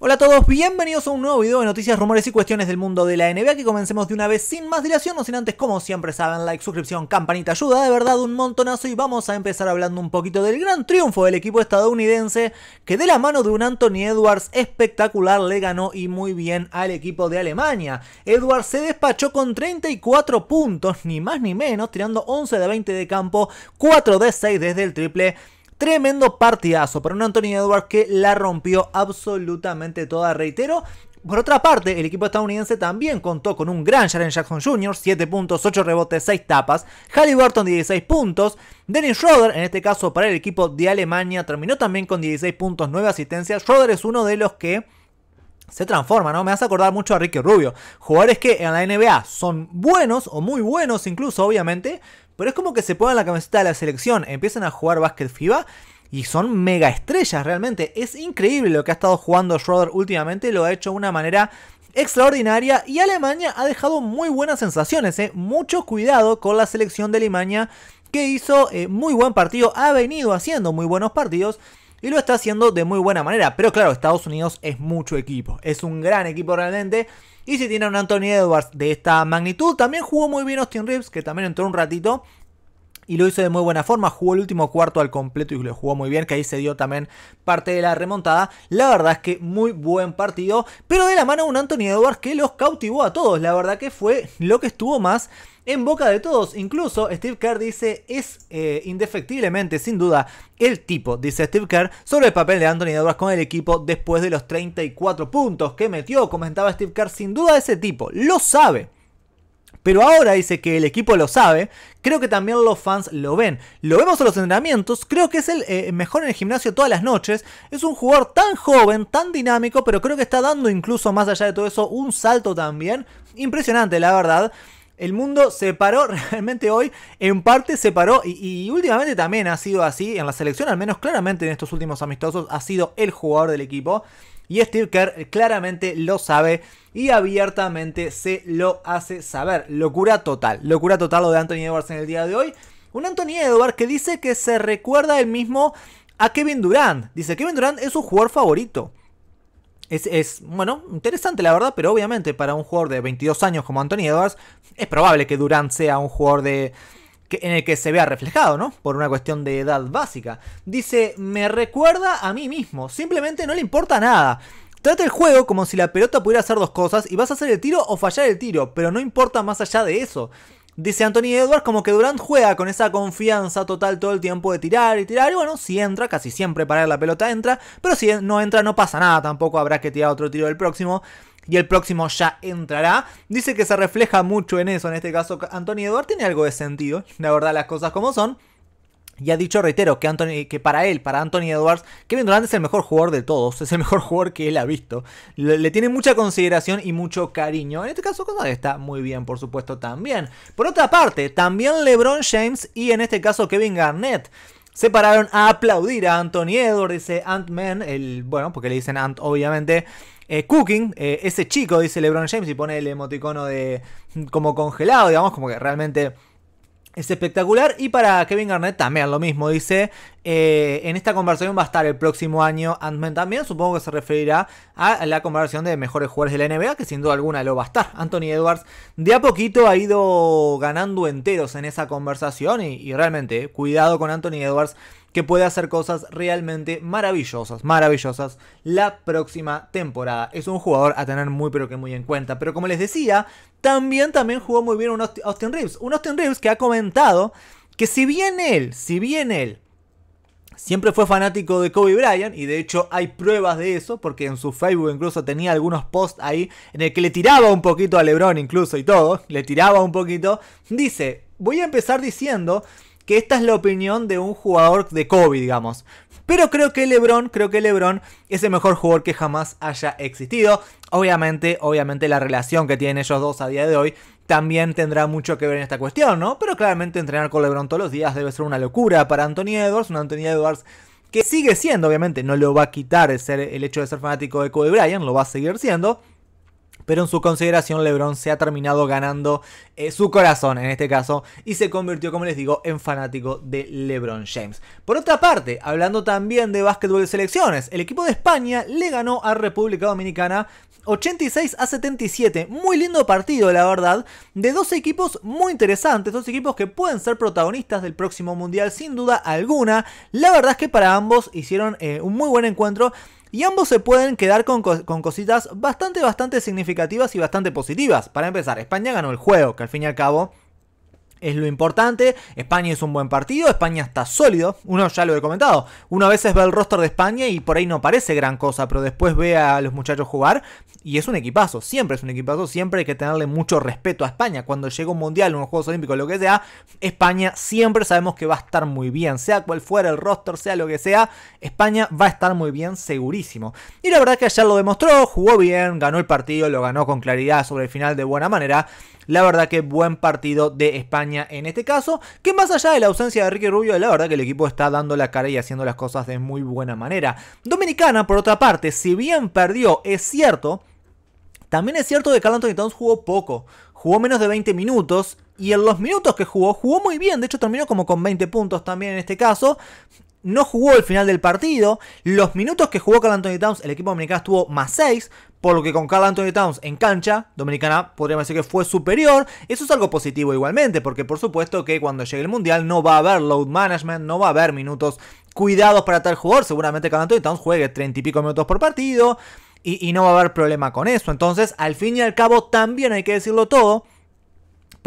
Hola a todos, bienvenidos a un nuevo video de noticias, rumores y cuestiones del mundo de la NBA que comencemos de una vez sin más dilación, no sin antes como siempre saben, like, suscripción, campanita, ayuda de verdad un montonazo y vamos a empezar hablando un poquito del gran triunfo del equipo estadounidense que de la mano de un Anthony Edwards espectacular le ganó y muy bien al equipo de Alemania. Edwards se despachó con 34 puntos, ni más ni menos, tirando 11 de 20 de campo, 4 de 6 desde el triple Tremendo partidazo para un Anthony Edwards que la rompió absolutamente toda, reitero. Por otra parte, el equipo estadounidense también contó con un gran Jaren Jackson Jr., 7 puntos, 8 rebotes, 6 tapas, Halliburton 16 puntos, Dennis Schroeder, en este caso para el equipo de Alemania, terminó también con 16 puntos, 9 asistencias. Schroeder es uno de los que se transforma, ¿no? Me hace acordar mucho a Ricky Rubio. Jugadores que en la NBA son buenos o muy buenos incluso, obviamente, pero es como que se ponen la camiseta de la selección, empiezan a jugar básquet FIBA y son mega estrellas realmente. Es increíble lo que ha estado jugando Schroeder últimamente, lo ha hecho de una manera extraordinaria y Alemania ha dejado muy buenas sensaciones. ¿eh? Mucho cuidado con la selección de Alemania que hizo eh, muy buen partido, ha venido haciendo muy buenos partidos y lo está haciendo de muy buena manera. Pero claro, Estados Unidos es mucho equipo. Es un gran equipo realmente. Y si tiene un Anthony Edwards de esta magnitud, también jugó muy bien Austin Reeves, que también entró un ratito y lo hizo de muy buena forma, jugó el último cuarto al completo y lo jugó muy bien, que ahí se dio también parte de la remontada. La verdad es que muy buen partido, pero de la mano un Anthony Edwards que los cautivó a todos, la verdad que fue lo que estuvo más en boca de todos. Incluso Steve Kerr dice, es eh, indefectiblemente, sin duda, el tipo, dice Steve Kerr, sobre el papel de Anthony Edwards con el equipo después de los 34 puntos que metió, comentaba Steve Kerr, sin duda ese tipo, lo sabe pero ahora dice que el equipo lo sabe, creo que también los fans lo ven. Lo vemos en los entrenamientos, creo que es el eh, mejor en el gimnasio todas las noches. Es un jugador tan joven, tan dinámico, pero creo que está dando incluso más allá de todo eso un salto también. Impresionante, la verdad. El mundo se paró realmente hoy, en parte se paró y, últimamente también ha sido así, en la selección al menos claramente en estos últimos amistosos ha sido el jugador del equipo. Y Steve Kerr claramente lo sabe y abiertamente se lo hace saber. Locura total, locura total lo de Anthony Edwards en el día de hoy. Un Anthony Edwards que dice que se recuerda el mismo a Kevin Durant. Dice, Kevin Durant es su jugador favorito. Es, es, bueno, interesante la verdad, pero obviamente para un jugador de 22 años como Anthony Edwards, es probable que Durant sea un jugador de, en el que se vea reflejado, ¿no? Por una cuestión de edad básica. Dice, me recuerda a mí mismo, simplemente no le importa nada. Trata el juego como si la pelota pudiera hacer dos cosas y vas a hacer el tiro o fallar el tiro, pero no importa más allá de eso. Dice Anthony Edwards como que Durant juega con esa confianza total todo el tiempo de tirar y tirar. Y bueno, si entra, casi siempre para la pelota entra. Pero si no entra no pasa nada, tampoco habrá que tirar otro tiro del próximo y el próximo ya entrará. Dice que se refleja mucho en eso, en este caso Anthony Edwards tiene algo de sentido, la verdad las cosas como son. Y ha dicho, reitero, que, que para él, para Anthony Edwards, Kevin Durant es el mejor jugador de todos, es el mejor jugador que él ha visto. Le, tiene mucha consideración y mucho cariño. En este caso, cosa está muy bien, por supuesto, también. Por otra parte, también LeBron James y en este caso Kevin Garnett se pararon a aplaudir a Anthony Edwards, dice Ant-Man, bueno, porque le dicen Ant obviamente, eh, Cooking, eh, ese chico, dice LeBron James, y pone el emoticono de como congelado, digamos, como que realmente... Es espectacular. Y para Kevin Garnett también lo mismo. Dice eh, en esta conversación va a estar el próximo año ant también. Supongo que se referirá a la conversación de mejores jugadores de la NBA, que sin duda alguna lo va a estar. Anthony Edwards de a poquito ha ido ganando enteros en esa conversación y, realmente, eh, cuidado con Anthony Edwards que puede hacer cosas realmente maravillosas, maravillosas la próxima temporada. Es un jugador a tener muy pero que muy en cuenta. Pero como les decía, también, también jugó muy bien un Austin Reeves. Un Austin Reeves que ha comentado que si bien él, si bien él Siempre fue fanático de Kobe Bryant y de hecho hay pruebas de eso porque en su Facebook incluso tenía algunos posts ahí en el que le tiraba un poquito a LeBron incluso y todo, le tiraba un poquito. Dice, voy a empezar diciendo que esta es la opinión de un jugador de Kobe, digamos. Pero creo que LeBron, creo que LeBron es el mejor jugador que jamás haya existido. Obviamente, obviamente la relación que tienen ellos dos a día de hoy también tendrá mucho que ver en esta cuestión, ¿no? Pero claramente entrenar con LeBron todos los días debe ser una locura para Anthony Edwards, un Anthony Edwards que sigue siendo, obviamente, no lo va a quitar ser, el hecho de ser fanático de Kobe Bryant, lo va a seguir siendo pero en su consideración LeBron se ha terminado ganando eh, su corazón en este caso y se convirtió, como les digo, en fanático de LeBron James. Por otra parte, hablando también de básquetbol de selecciones, el equipo de España le ganó a República Dominicana 86 a 77. Muy lindo partido, la verdad, de dos equipos muy interesantes, dos equipos que pueden ser protagonistas del próximo mundial sin duda alguna. La verdad es que para ambos hicieron eh, un muy buen encuentro y ambos se pueden quedar con, cositas bastante, bastante significativas y bastante positivas. Para empezar, España ganó el juego, que al fin y al cabo es lo importante. España es un buen partido, España está sólido. Uno ya lo he comentado. Uno a veces ve el roster de España y por ahí no parece gran cosa, pero después ve a los muchachos jugar y es un equipazo. Siempre es un equipazo, siempre hay que tenerle mucho respeto a España. Cuando llega un mundial, unos Juegos Olímpicos, lo que sea, España siempre sabemos que va a estar muy bien. Sea cual fuera el roster, sea lo que sea, España va a estar muy bien, segurísimo. Y la verdad que ayer lo demostró, jugó bien, ganó el partido, lo ganó con claridad sobre el final de buena manera. La verdad que buen partido de España en este caso, que más allá de la ausencia de Ricky Rubio, la verdad que el equipo está dando la cara y haciendo las cosas de muy buena manera. Dominicana, por otra parte, si bien perdió, es cierto, también es cierto que Carl Anthony Towns jugó poco, jugó menos de 20 minutos y en los minutos que jugó, jugó muy bien. De hecho, terminó como con 20 puntos también en este caso no jugó el final del partido. Los minutos que jugó Carl Anthony Towns, el equipo dominicano estuvo más 6, por lo que con Carl Anthony Towns en cancha, Dominicana podríamos decir que fue superior. Eso es algo positivo igualmente, porque por supuesto que cuando llegue el Mundial no va a haber load management, no va a haber minutos cuidados para tal jugador. Seguramente Carl Anthony Towns juegue 30 y pico minutos por partido y, y no va a haber problema con eso. Entonces, al fin y al cabo, también hay que decirlo todo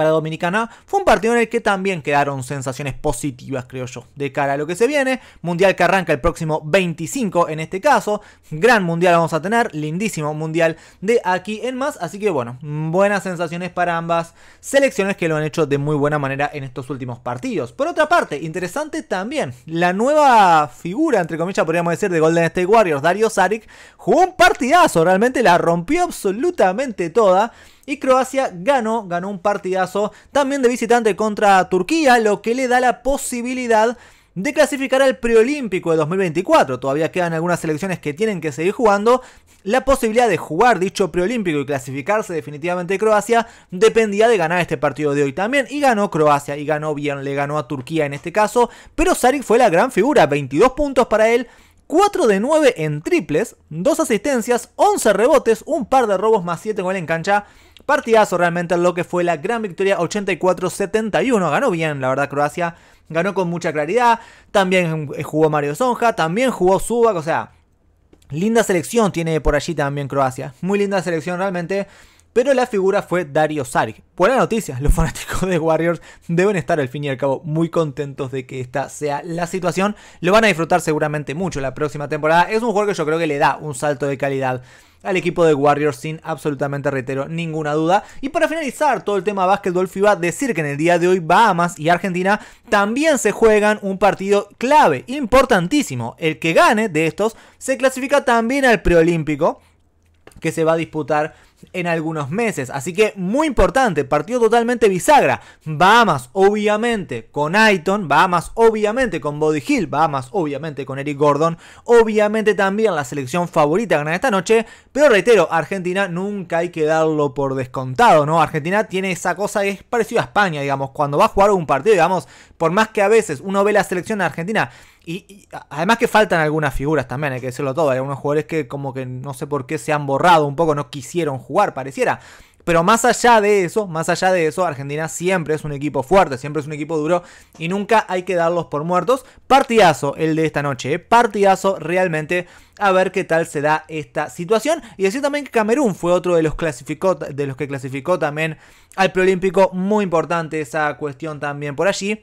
para Dominicana, fue un partido en el que también quedaron sensaciones positivas, creo yo, de cara a lo que se viene. Mundial que arranca el próximo 25 en este caso. Gran mundial vamos a tener, lindísimo mundial de aquí en más. Así que bueno, buenas sensaciones para ambas selecciones que lo han hecho de muy buena manera en estos últimos partidos. Por otra parte, interesante también, la nueva figura, entre comillas, podríamos decir, de Golden State Warriors, Dario Saric, jugó un partidazo, realmente la rompió absolutamente toda. Y Croacia ganó, ganó un partidazo también de visitante contra Turquía, lo que le da la posibilidad de clasificar al preolímpico de 2024. Todavía quedan algunas selecciones que tienen que seguir jugando. La posibilidad de jugar dicho preolímpico y clasificarse definitivamente Croacia dependía de ganar este partido de hoy también. Y ganó Croacia, y ganó bien, le ganó a Turquía en este caso. Pero Saric fue la gran figura, 22 puntos para él. 4 de 9 en triples, 2 asistencias, 11 rebotes, un par de robos más 7 con él en cancha. Partidazo realmente lo que fue la gran victoria 84-71. Ganó bien, la verdad, Croacia. Ganó con mucha claridad. También eh, jugó Mario Sonja. También jugó Subac. O sea, linda selección tiene por allí también Croacia. Muy linda selección realmente pero la figura fue Dario Saric. Buena noticia, los fanáticos de Warriors deben estar al fin y al cabo muy contentos de que esta sea la situación. Lo van a disfrutar seguramente mucho la próxima temporada. Es un jugador que yo creo que le da un salto de calidad al equipo de Warriors sin absolutamente, reitero, ninguna duda. Y para finalizar todo el tema básquetbol a decir que en el día de hoy Bahamas y Argentina también se juegan un partido clave, importantísimo. El que gane de estos se clasifica también al preolímpico que se va a disputar en algunos meses. Así que muy importante, partido totalmente bisagra. Bahamas, obviamente, con Aiton, Bahamas, obviamente, con Body Hill, Bahamas, obviamente, con Eric Gordon, obviamente también la selección favorita ganar esta noche. Pero reitero, Argentina nunca hay que darlo por descontado, ¿no? Argentina tiene esa cosa que es parecida a España, digamos, cuando va a jugar un partido, digamos, por más que a veces uno ve la selección argentina y, además que faltan algunas figuras también, hay que decirlo todo. Hay unos jugadores que como que no sé por qué se han borrado un poco, no quisieron jugar, pareciera. Pero más allá de eso, más allá de eso, Argentina siempre es un equipo fuerte, siempre es un equipo duro y nunca hay que darlos por muertos. Partidazo el de esta noche, ¿eh? partidazo realmente a ver qué tal se da esta situación. Y decir también que Camerún fue otro de los, clasificó, de los que clasificó también al preolímpico, muy importante esa cuestión también por allí.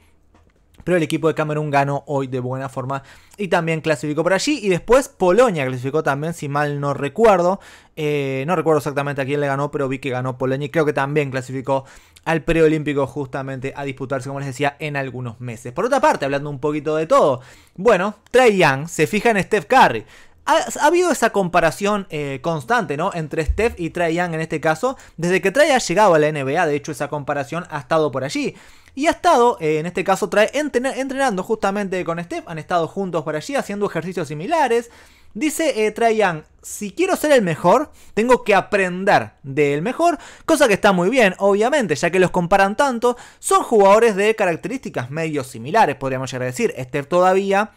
Pero el equipo de Camerún ganó hoy de buena forma y también clasificó por allí. Y después Polonia clasificó también, si mal no recuerdo. Eh, no recuerdo exactamente a quién le ganó, pero vi que ganó Polonia y creo que también clasificó al preolímpico justamente a disputarse, como les decía, en algunos meses. Por otra parte, hablando un poquito de todo. Bueno, Trae Young se fija en Steph Curry. Ha, habido esa comparación eh, constante, ¿no? Entre Steph y Trae Young en este caso. Desde que Trae ha llegado a la NBA, de hecho, esa comparación ha estado por allí. Y ha estado, eh, en este caso, trae, entrenando justamente con Steph. Han estado juntos por allí haciendo ejercicios similares. Dice eh, si quiero ser el mejor, tengo que aprender del mejor, cosa que está muy bien, obviamente, ya que los comparan tanto, son jugadores de características medio similares, podríamos llegar a decir. Steph todavía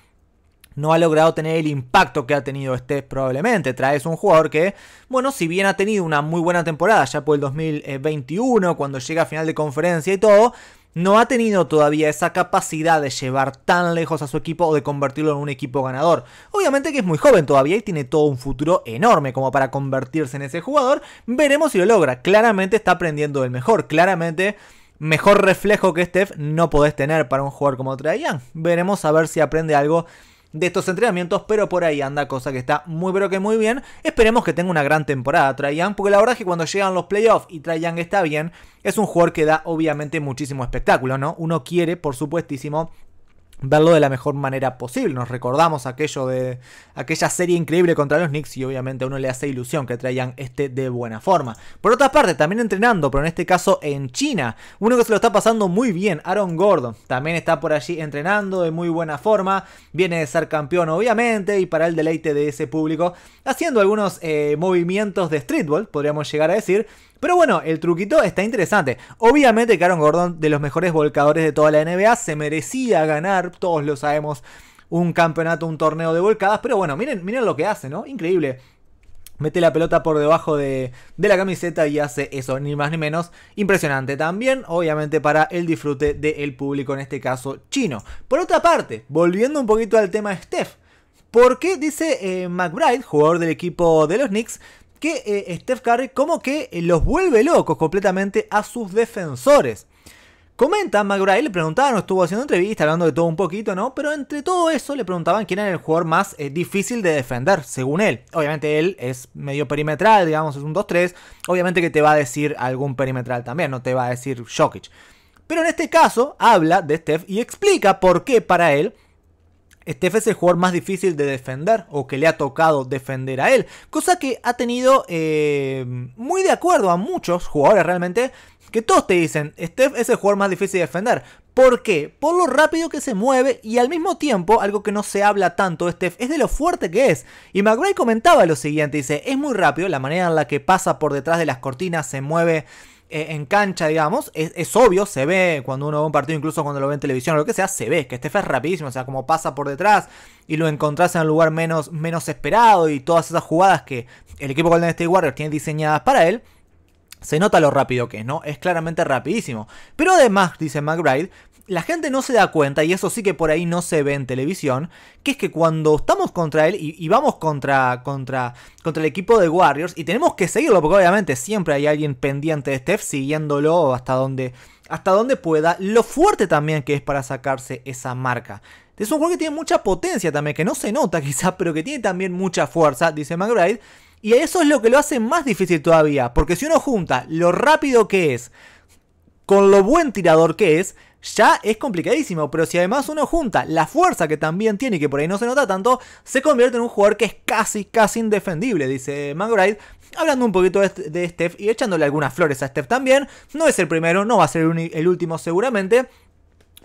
no ha logrado tener el impacto que ha tenido Steph probablemente. Traes un jugador que, bueno, si bien ha tenido una muy buena temporada ya por el 2021, cuando llega a final de conferencia y todo, no ha tenido todavía esa capacidad de llevar tan lejos a su equipo o de convertirlo en un equipo ganador. Obviamente que es muy joven todavía y tiene todo un futuro enorme como para convertirse en ese jugador. Veremos si lo logra. Claramente está aprendiendo el mejor. Claramente mejor reflejo que Steph no podés tener para un jugador como Trajan. Veremos a ver si aprende algo de estos entrenamientos, pero por ahí anda, cosa que está muy pero que muy bien. Esperemos que tenga una gran temporada Trae porque la verdad es que cuando llegan los playoffs y Trae está bien, es un jugador que da obviamente muchísimo espectáculo, ¿no? Uno quiere, por supuestísimo, verlo de la mejor manera posible. Nos recordamos aquello de aquella serie increíble contra los Knicks y obviamente a uno le hace ilusión que traigan este de buena forma. Por otra parte, también entrenando, pero en este caso en China, uno que se lo está pasando muy bien, Aaron Gordon, también está por allí entrenando de muy buena forma, viene de ser campeón obviamente y para el deleite de ese público, haciendo algunos eh, movimientos de streetball, podríamos llegar a decir, pero bueno, el truquito está interesante. Obviamente que Gordon, de los mejores volcadores de toda la NBA, se merecía ganar, todos lo sabemos, un campeonato, un torneo de volcadas. Pero bueno, miren, miren lo que hace, ¿no? Increíble mete la pelota por debajo de, la camiseta y hace eso, ni más ni menos. Impresionante también, obviamente, para el disfrute del público, en este caso chino. Por otra parte, volviendo un poquito al tema Steph. ¿Por qué dice eh, McBride, jugador del equipo de los Knicks, que eh, Steph Curry como que eh, los vuelve locos completamente a sus defensores. Comenta McBride, le preguntaban, estuvo haciendo entrevista, hablando de todo un poquito, ¿no? Pero entre todo eso le preguntaban quién era el jugador más eh, difícil de defender, según él. Obviamente él es medio perimetral, digamos, es un 2-3. Obviamente que te va a decir algún perimetral también, no te va a decir Jokic. Pero en este caso habla de Steph y explica por qué para él Steph es el jugador más difícil de defender o que le ha tocado defender a él. Cosa que ha tenido eh, muy de acuerdo a muchos jugadores realmente. Que todos te dicen, Steph es el jugador más difícil de defender. ¿Por qué? Por lo rápido que se mueve y al mismo tiempo, algo que no se habla tanto de Steph, es de lo fuerte que es. Y McBride comentaba lo siguiente, dice, es muy rápido la manera en la que pasa por detrás de las cortinas, se mueve e, en cancha, digamos, es, obvio, se ve cuando uno ve un partido, incluso cuando lo ve en televisión o lo que sea, se ve que este es rapidísimo, o sea, como pasa por detrás y lo encontrás en el lugar menos, menos esperado y todas esas jugadas que el equipo Golden State Warriors tiene diseñadas para él, se nota lo rápido que es, ¿no? Es claramente rapidísimo. Pero además, dice McBride, la gente no se da cuenta, y eso sí que por ahí no se ve en televisión, que es que cuando estamos contra él y, vamos contra, contra, contra el equipo de Warriors, y tenemos que seguirlo, porque obviamente siempre hay alguien pendiente de Steph siguiéndolo hasta donde, hasta donde pueda, lo fuerte también que es para sacarse esa marca. Es un juego que tiene mucha potencia también, que no se nota quizás, pero que tiene también mucha fuerza, dice McBride. Y eso es lo que lo hace más difícil todavía, porque si uno junta lo rápido que es con lo buen tirador que es, ya es complicadísimo, pero si además uno junta la fuerza que también tiene y que por ahí no se nota tanto, se convierte en un jugador que es casi, casi indefendible, dice McBride. Hablando un poquito de Steph y echándole algunas flores a Steph también, no es el primero, no va a ser el último seguramente,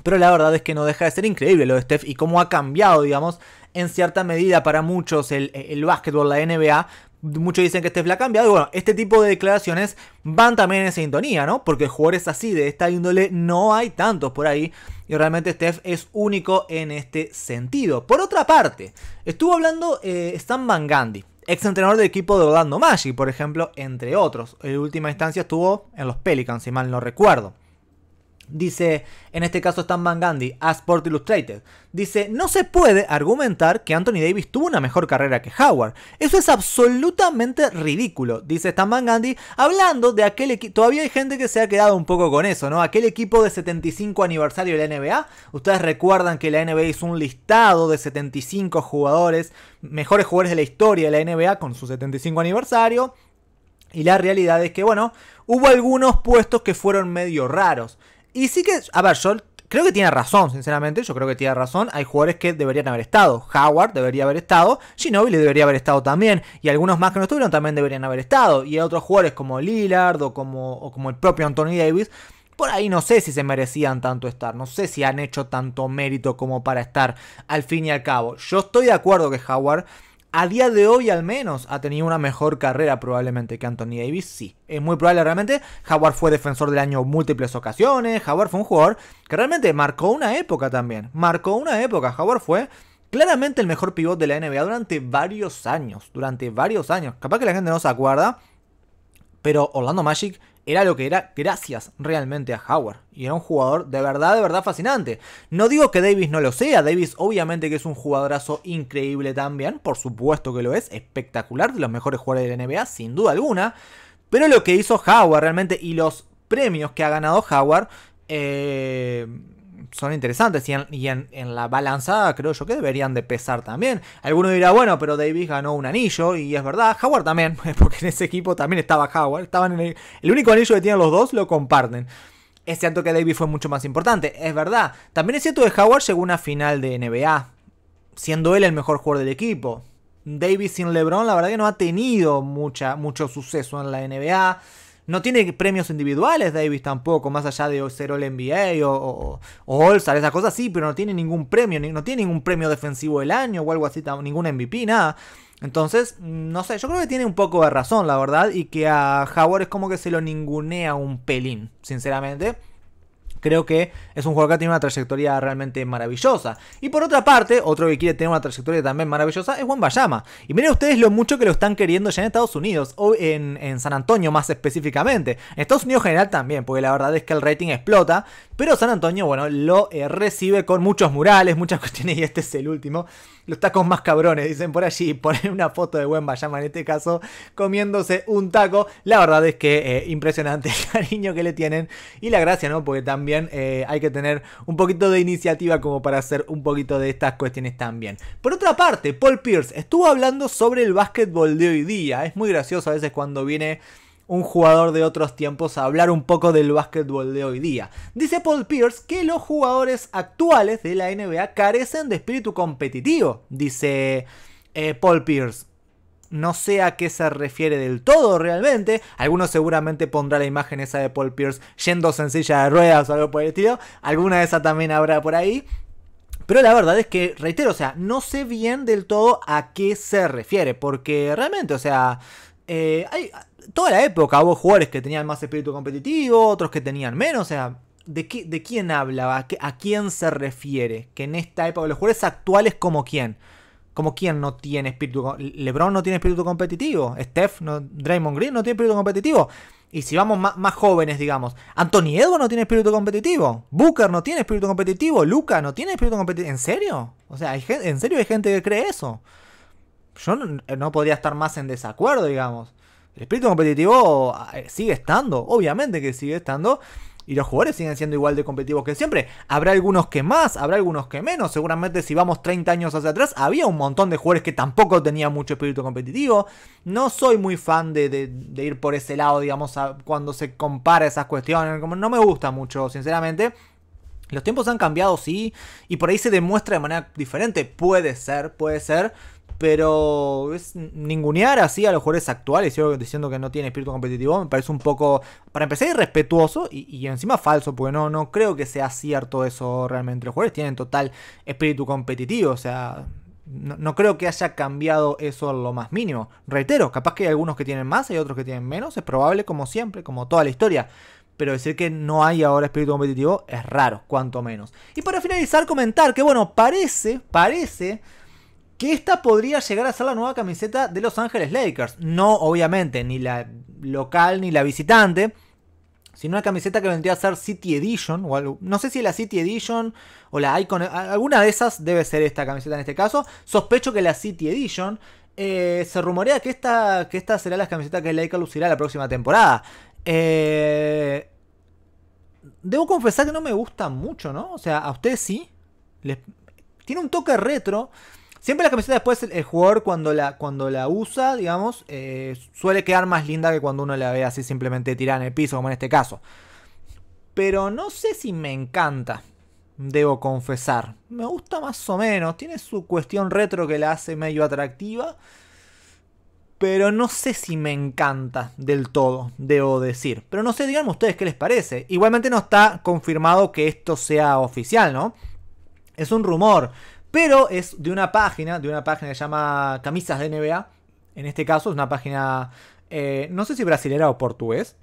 pero la verdad es que no deja de ser increíble lo de Steph y cómo ha cambiado, digamos, en cierta medida para muchos el, el básquetbol, la NBA, Muchos dicen que este ha cambiado. Y bueno, este tipo de declaraciones van también en sintonía, ¿no? Porque jugadores así de esta índole no hay tantos por ahí. Y realmente Steph es único en este sentido. Por otra parte, estuvo hablando eh, Stan Van Gandhi, ex entrenador del equipo de Orlando Magic, por ejemplo, entre otros. En última instancia estuvo en los Pelicans, si mal no recuerdo. Dice, en este caso Stan Van Gandhi, a Sport Illustrated. Dice, no se puede argumentar que Anthony Davis tuvo una mejor carrera que Howard. Eso es absolutamente ridículo, dice Stan Van Gandhi, hablando de aquel equipo... Todavía hay gente que se ha quedado un poco con eso, ¿no? Aquel equipo de 75 aniversario de la NBA. Ustedes recuerdan que la NBA hizo un listado de 75 jugadores, mejores jugadores de la historia de la NBA con su 75 aniversario. Y la realidad es que, bueno, hubo algunos puestos que fueron medio raros. Y sí que, a ver, yo creo que tiene razón, sinceramente. Yo creo que tiene razón. Hay jugadores que deberían haber estado. Howard debería haber estado. Ginobili debería haber estado también. Y algunos más que no estuvieron también deberían haber estado. Y hay otros jugadores como Lillard o como, o como el propio Anthony Davis. Por ahí no sé si se merecían tanto estar, no sé si han hecho tanto mérito como para estar al fin y al cabo. Yo estoy de acuerdo que Howard a día de hoy al menos, ha tenido una mejor carrera probablemente que Anthony Davis, sí. Es muy probable realmente. Howard fue defensor del año múltiples ocasiones. Howard fue un jugador que realmente marcó una época también. Marcó una época. Howard fue claramente el mejor pivot de la NBA durante varios años. Durante varios años. Capaz que la gente no se acuerda. Pero Orlando Magic era lo que era gracias realmente a Howard. Y era un jugador de verdad, de verdad fascinante. No digo que Davis no lo sea, Davis obviamente que es un jugadorazo increíble también, por supuesto que lo es, espectacular, de los mejores jugadores de la NBA, sin duda alguna. Pero lo que hizo Howard realmente y los premios que ha ganado Howard... Eh, son interesantes y, en, la balanza creo yo que deberían de pesar también. Alguno dirá, bueno, pero Davis ganó un anillo y es verdad, Howard también, porque en ese equipo también estaba Howard, estaban en el, único anillo que tienen los dos lo comparten. Es cierto que Davis fue mucho más importante, es verdad. También es cierto que Howard llegó a una final de NBA, siendo él el mejor jugador del equipo. Davis sin LeBron, la verdad que no ha tenido mucha, mucho suceso en la NBA. No tiene premios individuales Davis tampoco, más allá de ser All NBA o, o, All-Star, esas cosas sí, pero no tiene ningún premio, no tiene ningún premio defensivo del año o algo así, ningún MVP, nada. Entonces, no sé, yo creo que tiene un poco de razón, la verdad, y que a Howard es como que se lo ningunea un pelín, sinceramente creo que es un jugador que tiene una trayectoria realmente maravillosa. Y por otra parte, otro que quiere tener una trayectoria también maravillosa es Juan Bayama. Y miren ustedes lo mucho que lo están queriendo ya en Estados Unidos, o en, San Antonio más específicamente. En Estados Unidos general también, porque la verdad es que el rating explota. Pero San Antonio, bueno, lo eh, recibe con muchos murales, muchas cuestiones, y este es el último los tacos más cabrones, dicen por allí, ponen una foto de buen Bayama en este caso, comiéndose un taco. La verdad es que eh, impresionante el cariño que le tienen y la gracia, ¿no? Porque también eh, hay que tener un poquito de iniciativa como para hacer un poquito de estas cuestiones también. Por otra parte, Paul Pierce estuvo hablando sobre el básquetbol de hoy día. Es muy gracioso a veces cuando viene un jugador de otros tiempos a hablar un poco del básquetbol de hoy día. Dice Paul Pierce que los jugadores actuales de la NBA carecen de espíritu competitivo, dice eh, Paul Pierce. No sé a qué se refiere del todo realmente. Algunos seguramente pondrá la imagen esa de Paul Pierce yendo sencilla de ruedas o algo por el estilo. Alguna de esa también habrá por ahí. Pero la verdad es que, reitero, o sea, no sé bien del todo a qué se refiere. Porque realmente, o sea, eh, hay, toda la época hubo jugadores que tenían más espíritu competitivo, otros que tenían menos. O sea, ¿de, de quién habla? ¿A, quién se refiere? Que en esta época, los jugadores actuales, como quién? Como quién no tiene espíritu. LeBron no tiene espíritu competitivo. Steph, Draymond Green no tiene espíritu competitivo. Y si vamos más, jóvenes, digamos, Anthony Edwards no tiene espíritu competitivo. Booker no tiene espíritu competitivo. Luca no tiene espíritu competitivo. ¿En serio? O sea, hay ¿en serio hay gente que cree eso? yo eh, no, podría estar más en desacuerdo, digamos. El espíritu competitivo eh, sigue estando, obviamente que sigue estando. Y los jugadores siguen siendo igual de competitivos que siempre. Habrá algunos que más, habrá algunos que menos. Seguramente si vamos 30 años hacia atrás, había un montón de jugadores que tampoco tenían mucho espíritu competitivo. No soy muy fan de, ir por ese lado, digamos, cuando se compara esas cuestiones. Como no me gusta mucho, sinceramente. Los tiempos han cambiado, sí. Y por ahí se demuestra de manera diferente. Puede ser, puede ser pero es ningunear así a los jugadores actuales, diciendo que no tiene espíritu competitivo, me parece un poco, para empezar, irrespetuoso y, encima falso, porque no, creo que sea cierto eso realmente. Los jugadores tienen total espíritu competitivo, o sea... No, creo que haya cambiado eso lo más mínimo. Reitero, capaz que hay algunos que tienen más, y otros que tienen menos, es probable como siempre, como toda la historia. Pero decir que no hay ahora espíritu competitivo es raro, cuanto menos. Y para finalizar, comentar que bueno, parece, parece que esta podría llegar a ser la nueva camiseta de Los Ángeles Lakers. No, obviamente, ni la local ni la visitante, sino una camiseta que vendría a ser City Edition, no sé si la City Edition o la Icon, alguna de esas debe ser esta camiseta en este caso. Sospecho que la City Edition. Eh, se rumorea que esta, que esta será la camiseta que Lakers lucirá la próxima temporada. Eh, debo confesar que no me gusta mucho, ¿no? O sea, a ustedes sí. tiene un toque retro. Siempre la camiseta después el, jugador cuando la, cuando la usa, digamos, eh, suele quedar más linda que cuando uno la ve así simplemente tirada en el piso, como en este caso. Pero no sé si me encanta, debo confesar. Me gusta más o menos, tiene su cuestión retro que la hace medio atractiva. Pero no sé si me encanta del todo, debo decir. Pero no sé, díganme ustedes qué les parece. Igualmente no está confirmado que esto sea oficial, ¿no? Es un rumor pero es de una página, de una página que se llama Camisas de NBA. En este caso es una página, eh, no sé si brasilera o portugués,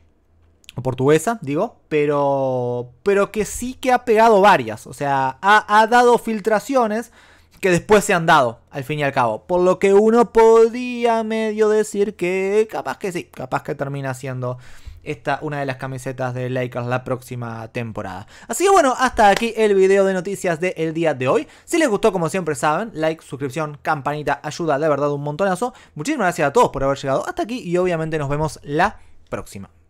o portuguesa, digo, pero, pero que sí que ha pegado varias. O sea, ha, ha dado filtraciones que después se han dado, al fin y al cabo. Por lo que uno podía medio decir que capaz que sí, capaz que termina siendo esta una de las camisetas de Lakers la próxima temporada. Así que bueno, hasta aquí el video de noticias del el día de hoy. Si les gustó, como siempre saben, like, suscripción, campanita, ayuda de verdad un montonazo. Muchísimas gracias a todos por haber llegado hasta aquí y obviamente nos vemos la próxima.